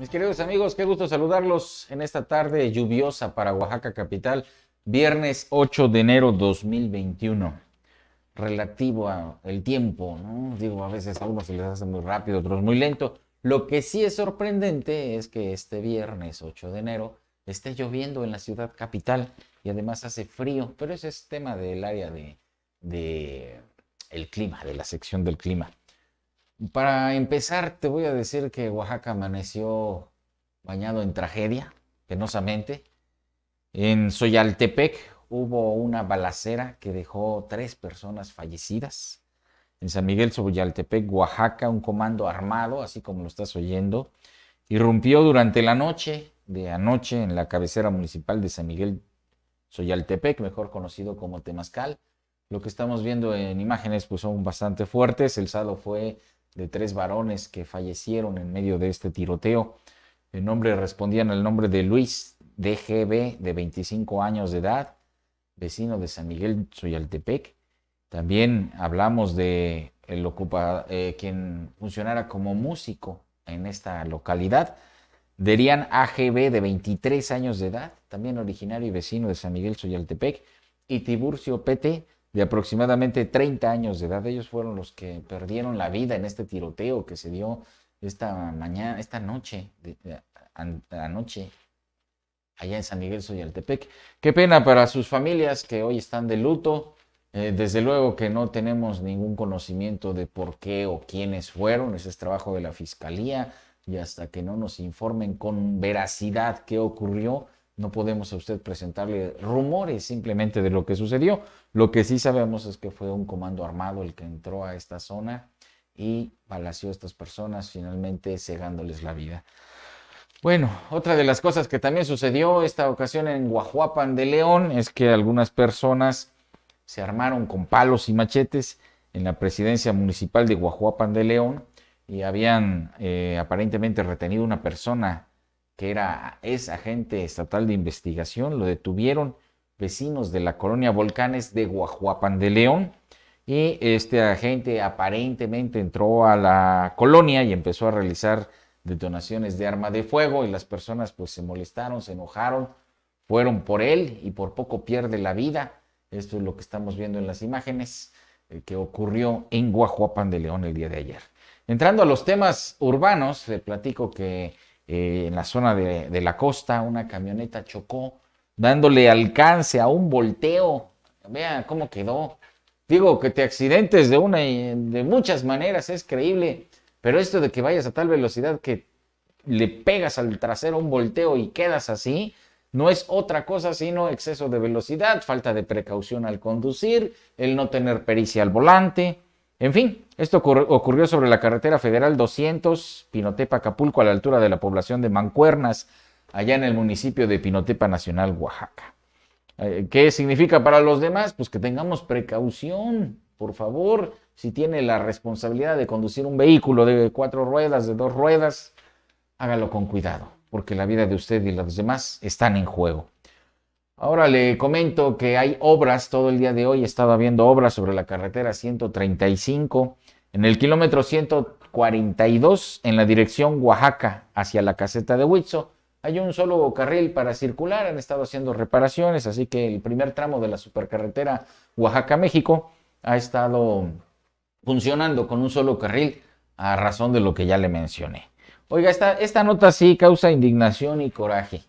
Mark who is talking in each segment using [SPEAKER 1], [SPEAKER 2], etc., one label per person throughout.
[SPEAKER 1] Mis queridos amigos, qué gusto saludarlos en esta tarde lluviosa para Oaxaca Capital, viernes 8 de enero 2021. Relativo al tiempo, ¿no? Digo, a veces algunos se les hace muy rápido, otros muy lento. Lo que sí es sorprendente es que este viernes 8 de enero esté lloviendo en la ciudad capital y además hace frío, pero ese es tema del área de, de el clima, de la sección del clima. Para empezar, te voy a decir que Oaxaca amaneció bañado en tragedia, penosamente. En Soyaltepec hubo una balacera que dejó tres personas fallecidas. En San Miguel Soyaltepec, Oaxaca, un comando armado, así como lo estás oyendo, irrumpió durante la noche de anoche en la cabecera municipal de San Miguel Soyaltepec, mejor conocido como Temazcal. Lo que estamos viendo en imágenes pues, son bastante fuertes. El saldo fue de tres varones que fallecieron en medio de este tiroteo. El nombre respondían al nombre de Luis DGB, de 25 años de edad, vecino de San Miguel Soyaltepec. También hablamos de el ocupa, eh, quien funcionara como músico en esta localidad. Derian AGB, de 23 años de edad, también originario y vecino de San Miguel Soyaltepec. Y Tiburcio PT, de aproximadamente 30 años de edad. Ellos fueron los que perdieron la vida en este tiroteo que se dio esta mañana, esta noche, de, anoche, allá en San Miguel Soyaltepec. Qué pena para sus familias que hoy están de luto. Eh, desde luego que no tenemos ningún conocimiento de por qué o quiénes fueron. Ese es trabajo de la fiscalía y hasta que no nos informen con veracidad qué ocurrió, no podemos a usted presentarle rumores simplemente de lo que sucedió. Lo que sí sabemos es que fue un comando armado el que entró a esta zona y palació a estas personas, finalmente cegándoles la vida. Bueno, otra de las cosas que también sucedió esta ocasión en Guajuapan de León es que algunas personas se armaron con palos y machetes en la presidencia municipal de Guajuapan de León y habían eh, aparentemente retenido una persona que era, es agente estatal de investigación, lo detuvieron vecinos de la colonia Volcanes de Guajuapan de León. Y este agente aparentemente entró a la colonia y empezó a realizar detonaciones de arma de fuego y las personas pues se molestaron, se enojaron, fueron por él y por poco pierde la vida. Esto es lo que estamos viendo en las imágenes eh, que ocurrió en Guajuapan de León el día de ayer. Entrando a los temas urbanos, le platico que eh, en la zona de, la costa, una camioneta chocó, dándole alcance a un volteo. Vea cómo quedó. Digo que te accidentes de una y de muchas maneras, es creíble, pero esto de que vayas a tal velocidad que le pegas al trasero un volteo y quedas así, no es otra cosa sino exceso de velocidad, falta de precaución al conducir, el no tener pericia al volante, en fin, esto ocurrió sobre la carretera federal 200, Pinotepa, Acapulco, a la altura de la población de Mancuernas, allá en el municipio de Pinotepa Nacional, Oaxaca. Eh, ¿Qué significa para los demás? Pues que tengamos precaución, por favor, si tiene la responsabilidad de conducir un vehículo de cuatro ruedas, de dos ruedas, hágalo con cuidado, porque la vida de usted y los demás están en juego. Ahora le comento que hay obras todo el día de hoy. estaba estado viendo obras sobre la carretera 135 en el kilómetro 142 en la dirección Oaxaca hacia la caseta de Huitzo. Hay un solo carril para circular, han estado haciendo reparaciones, así que el primer tramo de la supercarretera Oaxaca-México ha estado funcionando con un solo carril a razón de lo que ya le mencioné. Oiga, esta, esta nota sí causa indignación y coraje.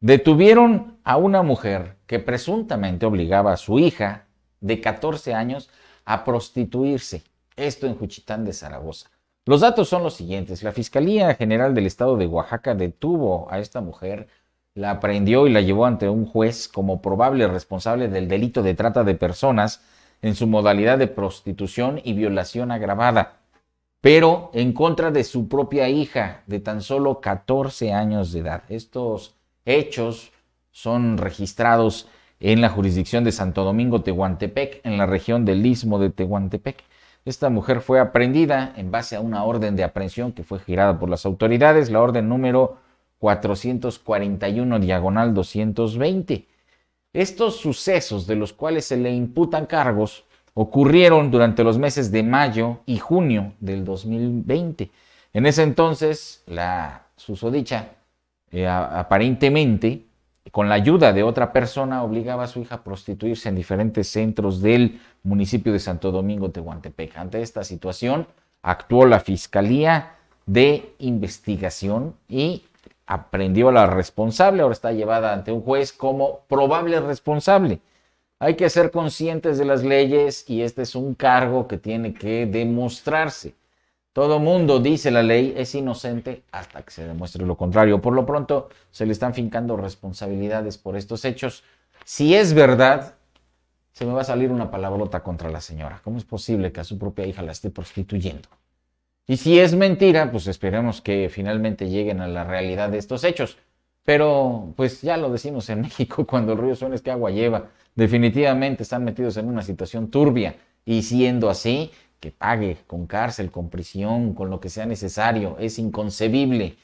[SPEAKER 1] Detuvieron a una mujer que presuntamente obligaba a su hija de 14 años a prostituirse. Esto en Juchitán de Zaragoza. Los datos son los siguientes. La Fiscalía General del Estado de Oaxaca detuvo a esta mujer, la aprendió y la llevó ante un juez como probable responsable del delito de trata de personas en su modalidad de prostitución y violación agravada, pero en contra de su propia hija de tan solo 14 años de edad. Estos hechos son registrados en la jurisdicción de Santo Domingo Tehuantepec, en la región del Istmo de Tehuantepec. Esta mujer fue aprendida en base a una orden de aprehensión que fue girada por las autoridades, la orden número 441 diagonal 220. Estos sucesos de los cuales se le imputan cargos ocurrieron durante los meses de mayo y junio del 2020. En ese entonces, la susodicha eh, aparentemente, con la ayuda de otra persona, obligaba a su hija a prostituirse en diferentes centros del municipio de Santo Domingo, Tehuantepec. Ante esta situación, actuó la Fiscalía de Investigación y aprendió a la responsable. Ahora está llevada ante un juez como probable responsable. Hay que ser conscientes de las leyes y este es un cargo que tiene que demostrarse. Todo mundo, dice la ley, es inocente hasta que se demuestre lo contrario. Por lo pronto, se le están fincando responsabilidades por estos hechos. Si es verdad, se me va a salir una palabrota contra la señora. ¿Cómo es posible que a su propia hija la esté prostituyendo? Y si es mentira, pues esperemos que finalmente lleguen a la realidad de estos hechos. Pero, pues ya lo decimos en México, cuando el río suena es que agua lleva. Definitivamente están metidos en una situación turbia. Y siendo así, que pague con cárcel, con prisión, con lo que sea necesario. Es inconcebible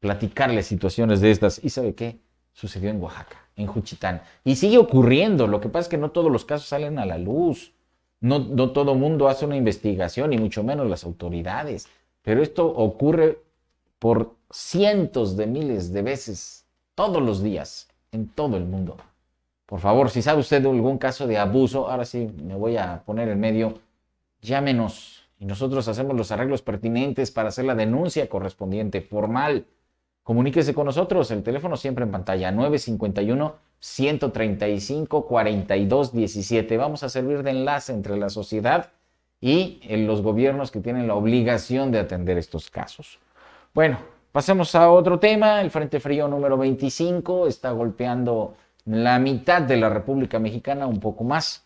[SPEAKER 1] platicarle situaciones de estas. ¿Y sabe qué? Sucedió en Oaxaca, en Juchitán. Y sigue ocurriendo. Lo que pasa es que no todos los casos salen a la luz. No, no todo mundo hace una investigación, y mucho menos las autoridades. Pero esto ocurre por cientos de miles de veces, todos los días, en todo el mundo. Por favor, si sabe usted de algún caso de abuso, ahora sí me voy a poner en medio llámenos y nosotros hacemos los arreglos pertinentes para hacer la denuncia correspondiente formal. Comuníquese con nosotros, el teléfono siempre en pantalla, 951-135-4217. Vamos a servir de enlace entre la sociedad y eh, los gobiernos que tienen la obligación de atender estos casos. Bueno, pasemos a otro tema. El Frente Frío número 25 está golpeando la mitad de la República Mexicana, un poco más.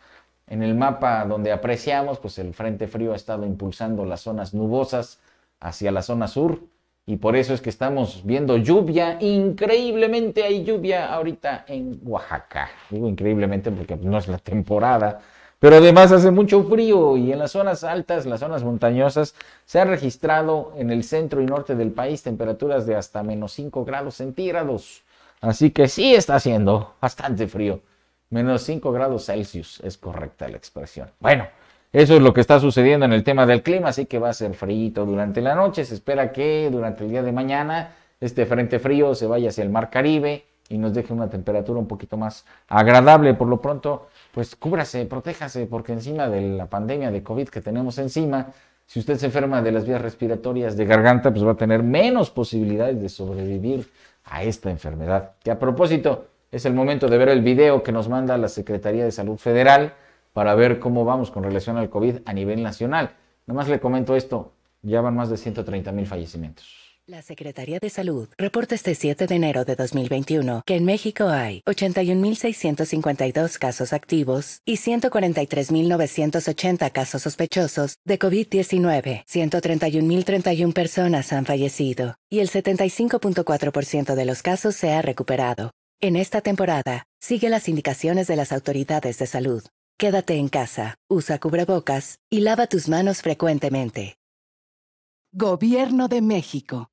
[SPEAKER 1] En el mapa donde apreciamos, pues el Frente Frío ha estado impulsando las zonas nubosas hacia la zona sur y por eso es que estamos viendo lluvia. Increíblemente hay lluvia ahorita en Oaxaca. Digo increíblemente porque no es la temporada. Pero además hace mucho frío y en las zonas altas, las zonas montañosas, se ha registrado en el centro y norte del país temperaturas de hasta menos 5 grados centígrados. Así que sí está haciendo bastante frío. Menos 5 grados Celsius es correcta la expresión. Bueno, eso es lo que está sucediendo en el tema del clima, así que va a ser frío durante la noche. Se espera que durante el día de mañana este frente frío se vaya hacia el mar Caribe y nos deje una temperatura un poquito más agradable. Por lo pronto, pues cúbrase, protéjase, porque encima de la pandemia de COVID que tenemos encima, si usted se enferma de las vías respiratorias de garganta, pues va a tener menos posibilidades de sobrevivir a esta enfermedad. Que a propósito, es el momento de ver el video que nos manda la Secretaría de Salud Federal para ver cómo vamos con relación al COVID a nivel nacional. más le comento esto, ya van más de 130 mil fallecimientos.
[SPEAKER 2] La Secretaría de Salud reporta este 7 de enero de 2021 que en México hay 81.652 casos activos y 143.980 casos sospechosos de COVID-19. 131.031 personas han fallecido y el 75.4% de los casos se ha recuperado. En esta temporada, sigue las indicaciones de las autoridades de salud. Quédate en casa, usa cubrebocas y lava tus manos frecuentemente. Gobierno de México.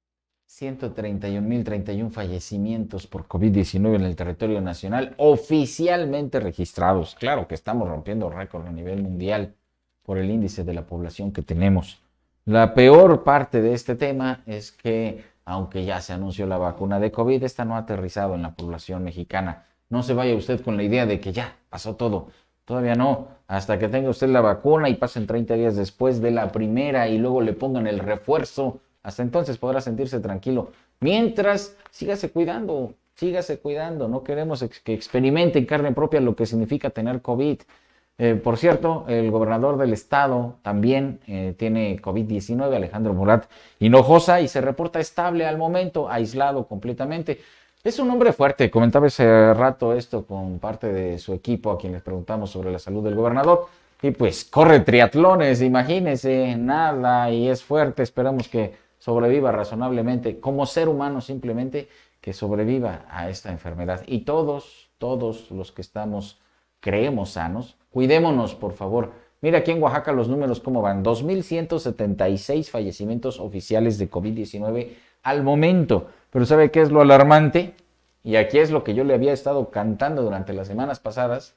[SPEAKER 1] 131.031 fallecimientos por COVID-19 en el territorio nacional oficialmente registrados. Claro que estamos rompiendo récord a nivel mundial por el índice de la población que tenemos. La peor parte de este tema es que aunque ya se anunció la vacuna de COVID, esta no ha aterrizado en la población mexicana. No se vaya usted con la idea de que ya pasó todo. Todavía no, hasta que tenga usted la vacuna y pasen 30 días después de la primera y luego le pongan el refuerzo. Hasta entonces podrá sentirse tranquilo. Mientras, sígase cuidando, sígase cuidando. No queremos que experimente en carne propia lo que significa tener COVID. Eh, por cierto, el gobernador del estado también eh, tiene COVID-19, Alejandro Murat Hinojosa, y se reporta estable al momento, aislado completamente. Es un hombre fuerte, comentaba hace rato esto con parte de su equipo a quien les preguntamos sobre la salud del gobernador. Y pues corre triatlones, imagínense, nada, y es fuerte, esperamos que sobreviva razonablemente, como ser humano simplemente, que sobreviva a esta enfermedad. Y todos, todos los que estamos creemos sanos, cuidémonos, por favor. Mira aquí en Oaxaca los números cómo van. 2.176 fallecimientos oficiales de COVID-19 al momento. Pero ¿sabe qué es lo alarmante? Y aquí es lo que yo le había estado cantando durante las semanas pasadas,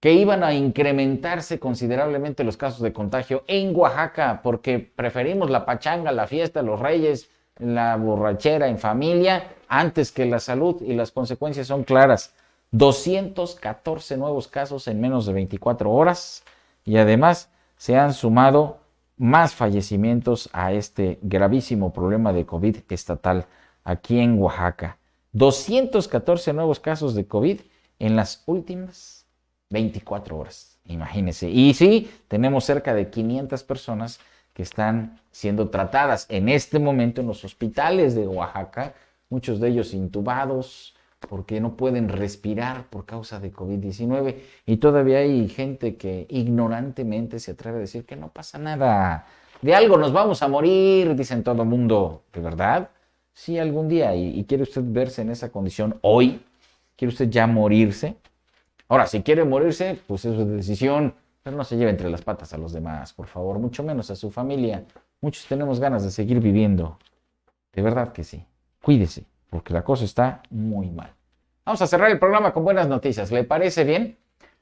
[SPEAKER 1] que iban a incrementarse considerablemente los casos de contagio en Oaxaca, porque preferimos la pachanga, la fiesta, los reyes, la borrachera en familia, antes que la salud y las consecuencias son claras. 214 nuevos casos en menos de 24 horas y además se han sumado más fallecimientos a este gravísimo problema de COVID estatal aquí en Oaxaca. 214 nuevos casos de COVID en las últimas 24 horas, imagínense. Y sí, tenemos cerca de 500 personas que están siendo tratadas en este momento en los hospitales de Oaxaca, muchos de ellos intubados, porque no pueden respirar por causa de COVID-19 y todavía hay gente que ignorantemente se atreve a decir que no pasa nada, de algo nos vamos a morir, dicen todo el mundo, ¿de verdad? Sí, algún día, y, quiere usted verse en esa condición hoy, quiere usted ya morirse. Ahora, si quiere morirse, pues es su decisión, pero no se lleve entre las patas a los demás, por favor, mucho menos a su familia. Muchos tenemos ganas de seguir viviendo. De verdad que sí. Cuídese porque la cosa está muy mal. Vamos a cerrar el programa con buenas noticias. ¿Le parece bien?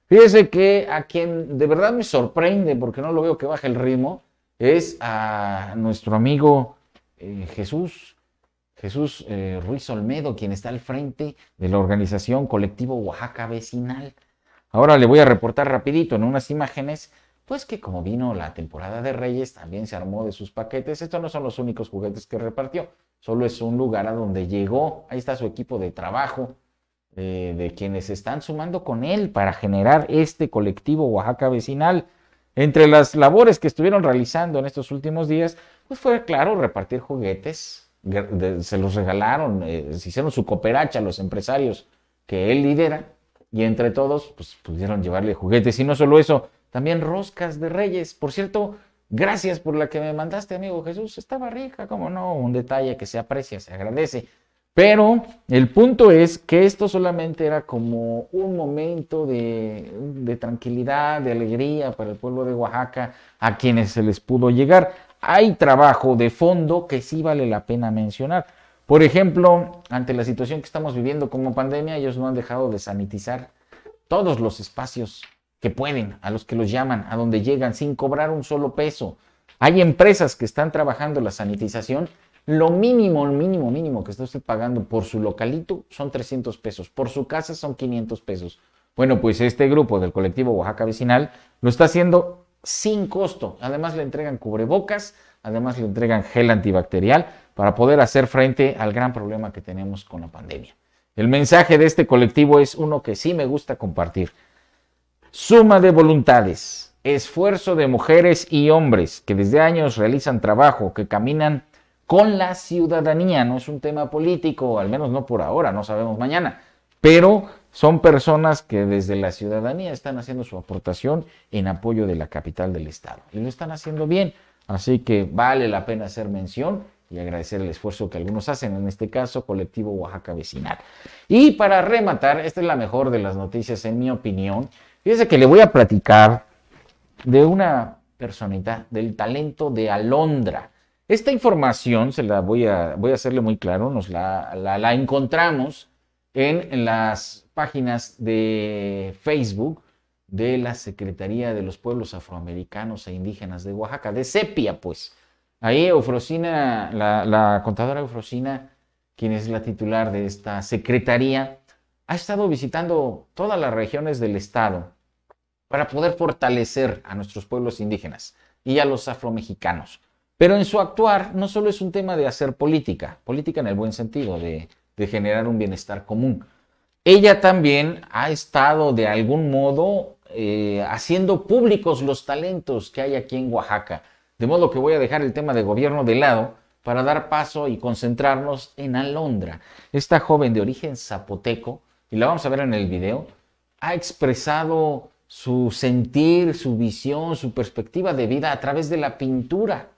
[SPEAKER 1] Fíjese que a quien de verdad me sorprende, porque no lo veo que baje el ritmo, es a nuestro amigo eh, Jesús, Jesús eh, Ruiz Olmedo, quien está al frente de la organización Colectivo Oaxaca Vecinal. Ahora le voy a reportar rapidito en unas imágenes, pues que como vino la temporada de Reyes, también se armó de sus paquetes. Estos no son los únicos juguetes que repartió solo es un lugar a donde llegó. Ahí está su equipo de trabajo, eh, de quienes están sumando con él para generar este colectivo Oaxaca vecinal. Entre las labores que estuvieron realizando en estos últimos días, pues fue claro repartir juguetes, se los regalaron, eh, se hicieron su cooperacha los empresarios que él lidera y entre todos pues, pudieron llevarle juguetes y no solo eso, también roscas de reyes. Por cierto, Gracias por la que me mandaste, amigo Jesús. Estaba rica, como no, un detalle que se aprecia, se agradece. Pero el punto es que esto solamente era como un momento de, de, tranquilidad, de alegría para el pueblo de Oaxaca, a quienes se les pudo llegar. Hay trabajo de fondo que sí vale la pena mencionar. Por ejemplo, ante la situación que estamos viviendo como pandemia, ellos no han dejado de sanitizar todos los espacios que pueden, a los que los llaman, a donde llegan sin cobrar un solo peso. Hay empresas que están trabajando la sanitización. Lo mínimo, el mínimo, mínimo que está usted pagando por su localito son 300 pesos, por su casa son 500 pesos. Bueno, pues este grupo del colectivo Oaxaca Vecinal lo está haciendo sin costo. Además le entregan cubrebocas, además le entregan gel antibacterial para poder hacer frente al gran problema que tenemos con la pandemia. El mensaje de este colectivo es uno que sí me gusta compartir. Suma de voluntades, esfuerzo de mujeres y hombres que desde años realizan trabajo, que caminan con la ciudadanía. No es un tema político, al menos no por ahora, no sabemos mañana, pero son personas que desde la ciudadanía están haciendo su aportación en apoyo de la capital del Estado. Y lo están haciendo bien, así que vale la pena hacer mención y agradecer el esfuerzo que algunos hacen, en este caso colectivo Oaxaca Vecinal. Y para rematar, esta es la mejor de las noticias en mi opinión, Fíjese que le voy a platicar de una personita del talento de Alondra. Esta información se la voy a, voy a hacerle muy claro, nos la, encontramos en las páginas de Facebook de la Secretaría de los Pueblos Afroamericanos e Indígenas de Oaxaca, de Sepia, pues. Ahí Eufrosina, la, la contadora Eufrosina, quien es la titular de esta secretaría, ha estado visitando todas las regiones del estado para poder fortalecer a nuestros pueblos indígenas y a los afromexicanos. Pero en su actuar no solo es un tema de hacer política, política en el buen sentido, de, generar un bienestar común. Ella también ha estado de algún modo eh, haciendo públicos los talentos que hay aquí en Oaxaca. De modo que voy a dejar el tema de gobierno de lado para dar paso y concentrarnos en Alondra, esta joven de origen zapoteco y la vamos a ver en el video, ha expresado su sentir, su visión, su perspectiva de vida a través de la pintura.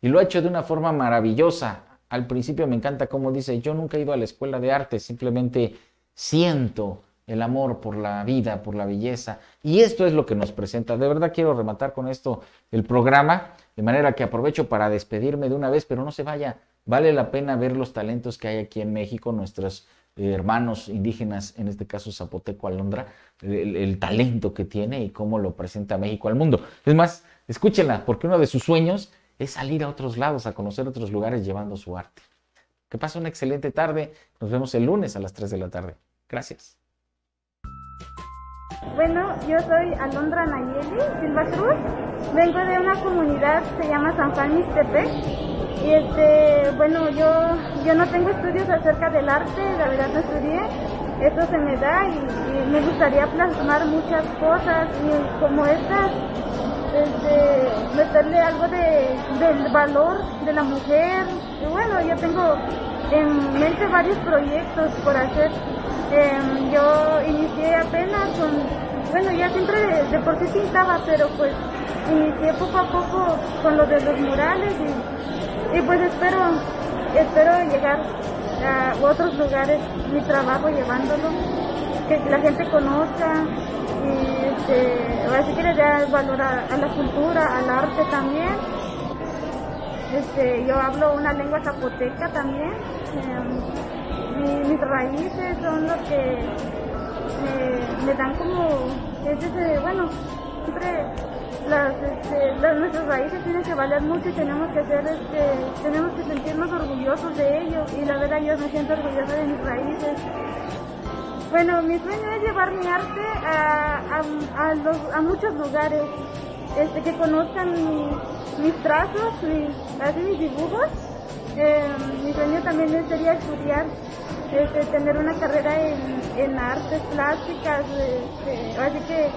[SPEAKER 1] Y lo ha hecho de una forma maravillosa. Al principio me encanta cómo dice, yo nunca he ido a la escuela de arte, simplemente siento el amor por la vida, por la belleza. Y esto es lo que nos presenta. De verdad quiero rematar con esto el programa, de manera que aprovecho para despedirme de una vez, pero no se vaya. Vale la pena ver los talentos que hay aquí en México, nuestros eh, hermanos indígenas, en este caso Zapoteco Alondra, el, talento que tiene y cómo lo presenta México al mundo. Es más, escúchenla, porque uno de sus sueños es salir a otros lados, a conocer otros lugares llevando su arte. Que pase una excelente tarde. Nos vemos el lunes a las 3 de la tarde. Gracias.
[SPEAKER 2] Bueno, yo soy Alondra Nayeli Silva Cruz. Vengo de una comunidad, que se llama San Juan Mixtepec y este, bueno, yo, yo no tengo estudios acerca del arte, la verdad no estudié, esto se me da y, me gustaría plasmar muchas cosas como estas, este, meterle algo de, del valor de la mujer. Y bueno, yo tengo en mente varios proyectos por hacer. Em, yo inicié apenas con, bueno, ya siempre de, por sí pintaba, pero pues inicié poco a poco con lo de los murales y y pues espero, espero llegar a otros lugares, mi trabajo llevándolo, que la gente conozca y este, así que le da valor a, la cultura, al arte también. Este, yo hablo una lengua zapoteca también. y em, mis raíces son los que me, dan como, bueno, siempre este, las, nuestras raíces tienen que valer mucho y tenemos que ser, este, tenemos que sentirnos orgullosos de ellos y la verdad yo me siento orgullosa de mis raíces. Bueno, mi sueño es llevar mi arte a, los, a muchos lugares, este, que conozcan mis, trazos, mis, mis dibujos. Em, mi sueño también sería estudiar, este, tener una carrera en, artes plásticas, este, así que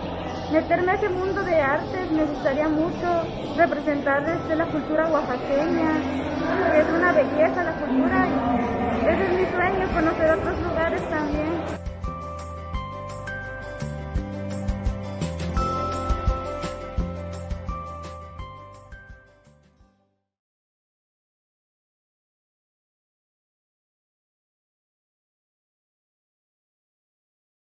[SPEAKER 2] meterme a ese mundo de artes, me gustaría mucho representar desde la cultura oaxaqueña, que es una belleza la cultura. Ese es mi sueño, conocer otros lugares también.